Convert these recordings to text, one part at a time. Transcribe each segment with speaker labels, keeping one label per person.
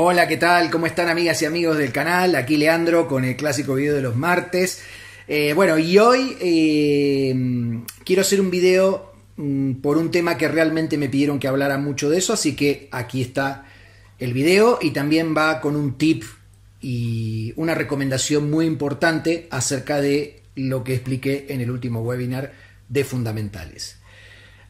Speaker 1: Hola, ¿qué tal? ¿Cómo están amigas y amigos del canal? Aquí Leandro con el clásico video de los martes. Eh, bueno, y hoy eh, quiero hacer un video mm, por un tema que realmente me pidieron que hablara mucho de eso, así que aquí está el video y también va con un tip y una recomendación muy importante acerca de lo que expliqué en el último webinar de fundamentales.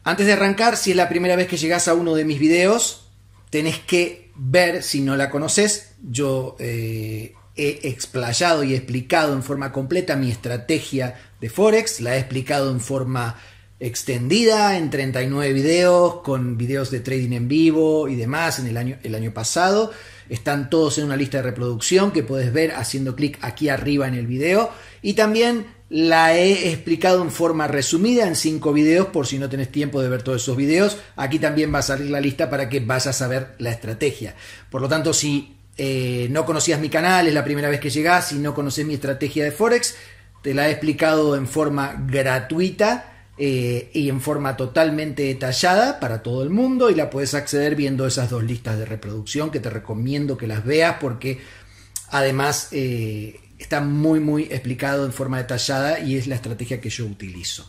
Speaker 1: Antes de arrancar, si es la primera vez que llegas a uno de mis videos, tenés que ver si no la conoces. Yo eh, he explayado y explicado en forma completa mi estrategia de Forex, la he explicado en forma extendida en 39 videos con videos de trading en vivo y demás en el año, el año pasado. Están todos en una lista de reproducción que puedes ver haciendo clic aquí arriba en el video. Y también la he explicado en forma resumida en cinco videos por si no tenés tiempo de ver todos esos videos. Aquí también va a salir la lista para que vayas a ver la estrategia. Por lo tanto, si eh, no conocías mi canal, es la primera vez que llegás, y no conoces mi estrategia de Forex, te la he explicado en forma gratuita eh, y en forma totalmente detallada para todo el mundo y la puedes acceder viendo esas dos listas de reproducción que te recomiendo que las veas porque además... Eh, está muy, muy explicado en forma detallada y es la estrategia que yo utilizo.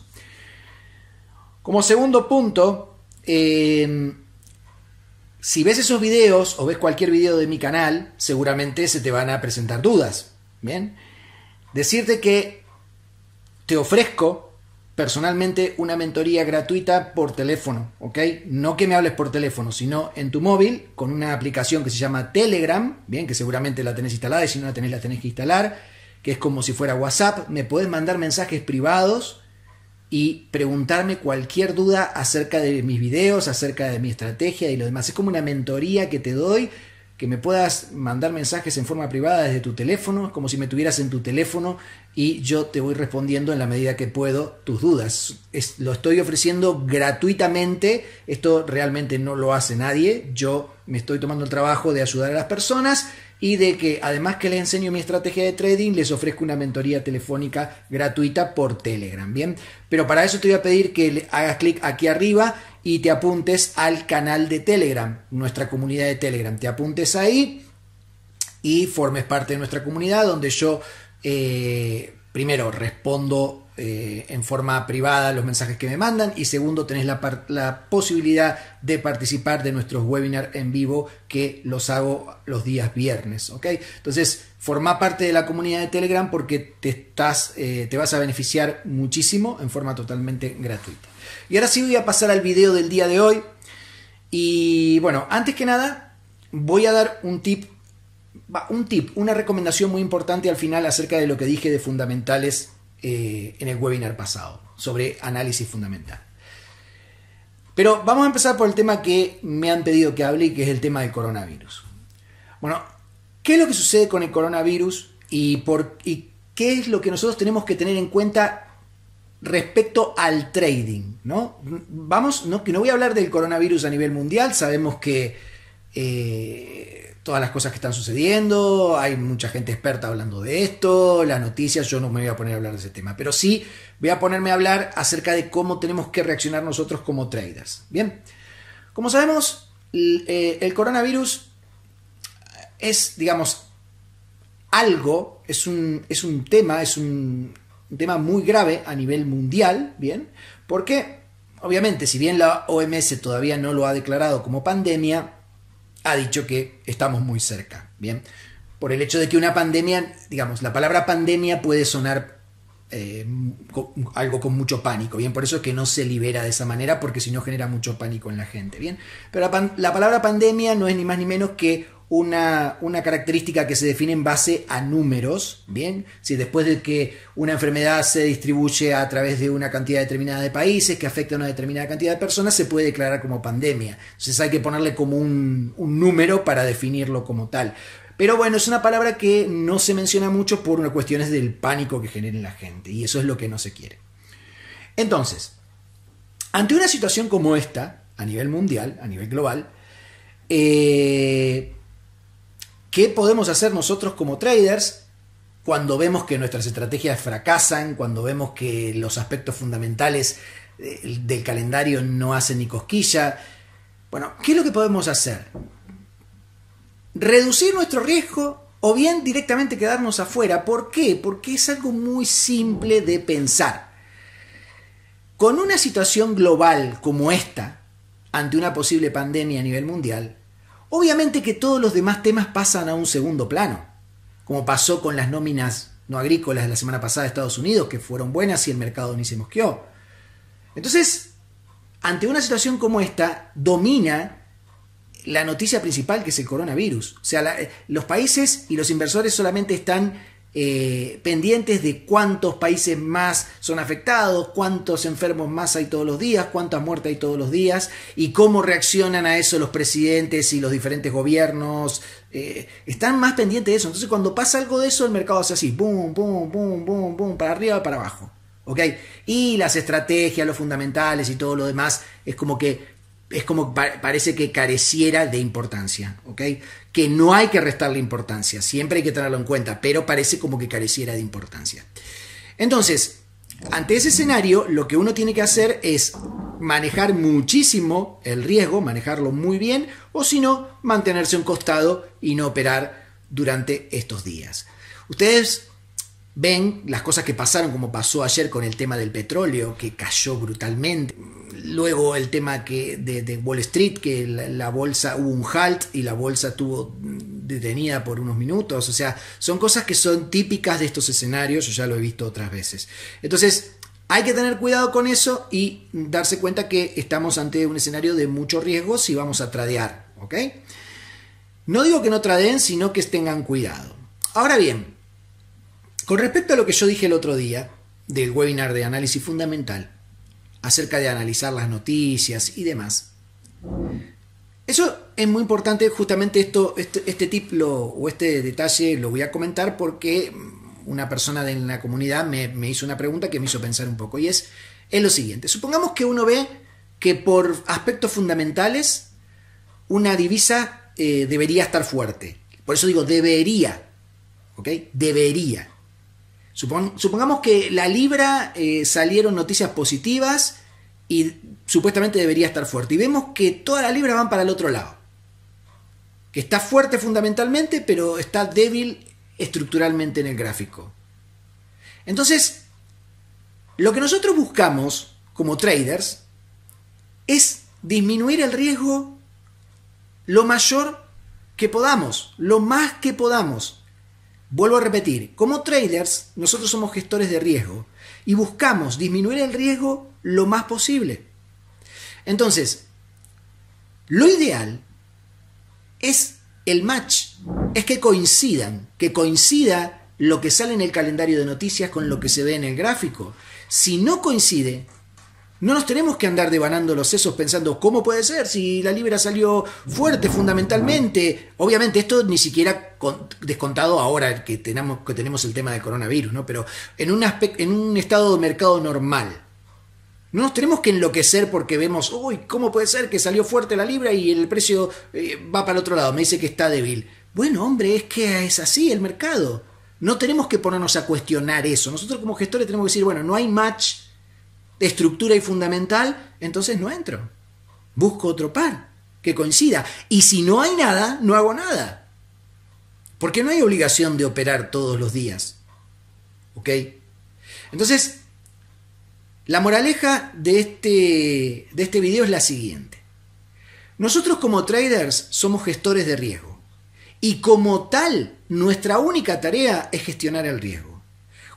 Speaker 1: Como segundo punto, em, si ves esos videos o ves cualquier video de mi canal, seguramente se te van a presentar dudas. Bien, decirte que te ofrezco personalmente una mentoría gratuita por teléfono, ¿ok? No que me hables por teléfono, sino en tu móvil con una aplicación que se llama Telegram, bien, que seguramente la tenés instalada y si no la tenés la tenés que instalar, que es como si fuera WhatsApp, me podés mandar mensajes privados y preguntarme cualquier duda acerca de mis videos, acerca de mi estrategia y lo demás. Es como una mentoría que te doy que me puedas mandar mensajes en forma privada desde tu teléfono, como si me tuvieras en tu teléfono y yo te voy respondiendo en la medida que puedo tus dudas. lo estoy ofreciendo gratuitamente, esto realmente no lo hace nadie, yo me estoy tomando el trabajo de ayudar a las personas y de que además que les enseño mi estrategia de trading, les ofrezco una mentoría telefónica gratuita por Telegram, ¿bien? Pero para eso te voy a pedir que hagas clic aquí arriba y te apuntes al canal de Telegram, nuestra comunidad de Telegram. Te apuntes ahí y formes parte de nuestra comunidad donde yo eh, primero respondo eh, en forma privada los mensajes que me mandan y segundo tenés la, posibilidad de participar de nuestros webinars en vivo que los hago los días viernes. okay Entonces, forma parte de la comunidad de Telegram porque te, estás, eh, te vas a beneficiar muchísimo en forma totalmente gratuita. Y ahora sí voy a pasar al video del día de hoy. Y bueno, antes que nada, voy a dar un tip, un tip, una recomendación muy importante al final acerca de lo que dije de fundamentales eh, en el webinar pasado, sobre análisis fundamental. Pero vamos a empezar por el tema que me han pedido que hable y que es el tema del coronavirus. Bueno, ¿qué es lo que sucede con el coronavirus y, por, y qué es lo que nosotros tenemos que tener en cuenta respecto al trading, ¿no? Vamos, no, no voy a hablar del coronavirus a nivel mundial, sabemos que eh, todas las cosas que están sucediendo, hay mucha gente experta hablando de esto, las noticias, yo no me voy a poner a hablar de ese tema, pero sí voy a ponerme a hablar acerca de cómo tenemos que reaccionar nosotros como traders, ¿bien? Como sabemos, eh, el coronavirus es, digamos, algo, es un, es un tema, es un, un tema muy grave a nivel mundial, ¿bien? Porque, obviamente, si bien la OMS todavía no lo ha declarado como pandemia, ha dicho que estamos muy cerca, ¿bien? Por el hecho de que una pandemia, digamos, la palabra pandemia puede sonar eh, algo con mucho pánico, ¿bien? Por eso es que no se libera de esa manera, porque si no genera mucho pánico en la gente, ¿bien? Pero la palabra pandemia no es ni más ni menos que una, característica que se define en base a números, ¿bien? Si después de que una enfermedad se distribuye a través de una cantidad determinada de países, que afecta a una determinada cantidad de personas, se puede declarar como pandemia. Entonces hay que ponerle como un, número para definirlo como tal. Pero bueno, es una palabra que no se menciona mucho por cuestiones del pánico que genera la gente, y eso es lo que no se quiere. Entonces, ante una situación como esta, a nivel mundial, a nivel global, eh, ¿Qué podemos hacer nosotros como traders cuando vemos que nuestras estrategias fracasan, cuando vemos que los aspectos fundamentales eh, del calendario no hacen ni cosquilla? Bueno, ¿qué es lo que podemos hacer? Reducir nuestro riesgo o bien directamente quedarnos afuera. ¿Por qué? Porque es algo muy simple de pensar. Con una situación global como esta, ante una posible pandemia a nivel mundial, Obviamente que todos los demás temas pasan a un segundo plano, como pasó con las nóminas no agrícolas de la semana pasada de Estados Unidos, que fueron buenas y el mercado ni se mosqueó. Entonces, ante una situación como esta, domina la noticia principal que es el coronavirus. O sea, eh, los países y los inversores solamente están eh, pendientes de cuántos países más son afectados, cuántos enfermos más hay todos los días, cuántas muertes hay todos los días y cómo reaccionan a eso los presidentes y los diferentes gobiernos. Eh, están más pendientes de eso. Entonces cuando pasa algo de eso, el mercado hace así, boom, boom, boom, boom, boom, para arriba, y para abajo. ¿Ok? Y las estrategias, los fundamentales y todo lo demás, es como que es como que parece que careciera de importancia, ¿ok? Que no hay que restarle importancia, siempre hay que tenerlo en cuenta, pero parece como que careciera de importancia. Entonces, ante ese escenario, lo que uno tiene que hacer es manejar muchísimo el riesgo, manejarlo muy bien, o si no, mantenerse un costado y no operar durante estos días. Ustedes ven las cosas que pasaron, como pasó ayer con el tema del petróleo, que cayó brutalmente luego el tema de, Wall Street, que la, bolsa hubo un halt y la bolsa estuvo detenida por unos minutos. O sea, son cosas que son típicas de estos escenarios, yo ya lo he visto otras veces. Entonces, hay que tener cuidado con eso y darse cuenta que estamos ante un escenario de mucho riesgo si vamos a tradear, No digo que no tradeen, sino que tengan cuidado. Ahora bien, con respecto a lo que yo dije el otro día del webinar de análisis fundamental, acerca de analizar las noticias y demás. Eso es muy importante, justamente esto, este, este tip o este detalle lo voy a comentar porque una persona de la comunidad me, hizo una pregunta que me hizo pensar un poco y es, lo siguiente, supongamos que uno ve que por aspectos fundamentales una divisa eh, debería estar fuerte. Por eso digo debería, ¿ok? Debería supongamos que la libra eh, salieron noticias positivas y supuestamente debería estar fuerte. Y vemos que toda la Libra van para el otro lado. Que está fuerte fundamentalmente, pero está débil estructuralmente en el gráfico. Entonces, lo que nosotros buscamos como traders es disminuir el riesgo lo mayor que podamos, lo más que podamos. Vuelvo a repetir, como traders nosotros somos gestores de riesgo y buscamos disminuir el riesgo lo más posible. Entonces, lo ideal es el match, es que coincidan, que coincida lo que sale en el calendario de noticias con lo que se ve en el gráfico. Si no coincide, no nos tenemos que andar devanando los sesos pensando cómo puede ser si la libra salió fuerte fundamentalmente. Obviamente esto ni siquiera descontado ahora que tenemos, que tenemos el tema del coronavirus, ¿no? Pero en un, en un estado de mercado normal, no nos tenemos que enloquecer porque vemos, uy, ¿cómo puede ser que salió fuerte la libra y el precio eh, va para el otro lado? Me dice que está débil. Bueno, hombre, es que es así el mercado. No tenemos que ponernos a cuestionar eso. Nosotros como gestores tenemos que decir, bueno, no hay match de estructura y fundamental, entonces no entro. Busco otro par que coincida. Y si no hay nada, no hago nada. Porque no hay obligación de operar todos los días. ¿Ok? Entonces, la moraleja de este, de este video es la siguiente. Nosotros como traders somos gestores de riesgo. Y como tal, nuestra única tarea es gestionar el riesgo.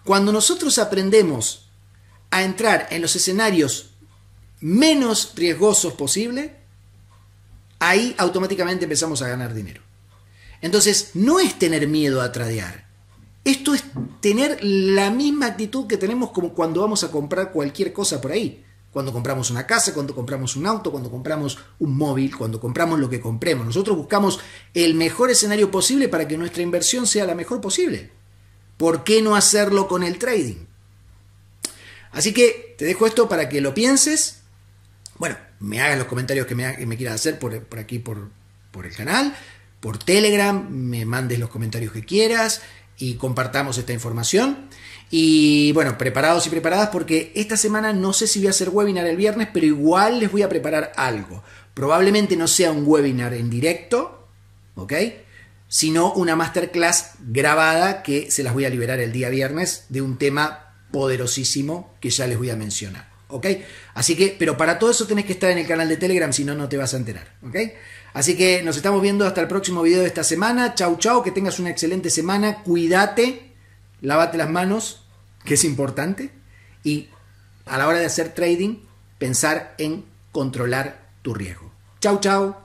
Speaker 1: Cuando nosotros aprendemos a entrar en los escenarios menos riesgosos posible, ahí automáticamente empezamos a ganar dinero. Entonces, no es tener miedo a tradear. Esto es tener la misma actitud que tenemos como cuando vamos a comprar cualquier cosa por ahí. Cuando compramos una casa, cuando compramos un auto, cuando compramos un móvil, cuando compramos lo que compremos. Nosotros buscamos el mejor escenario posible para que nuestra inversión sea la mejor posible. ¿Por qué no hacerlo con el trading? Así que te dejo esto para que lo pienses. Bueno, me hagas los comentarios que me, quieras hacer por, aquí, por el canal por Telegram, me mandes los comentarios que quieras y compartamos esta información. Y bueno, preparados y preparadas porque esta semana no sé si voy a hacer webinar el viernes, pero igual les voy a preparar algo. Probablemente no sea un webinar en directo, ¿ok? Sino una masterclass grabada que se las voy a liberar el día viernes de un tema poderosísimo que ya les voy a mencionar. ¿ok? Así que, pero para todo eso tenés que estar en el canal de Telegram, si no, no te vas a enterar, ¿ok? Así que nos estamos viendo hasta el próximo video de esta semana. Chau, chau, que tengas una excelente semana. Cuídate, lávate las manos, que es importante. Y a la hora de hacer trading, pensar en controlar tu riesgo. Chau, chau.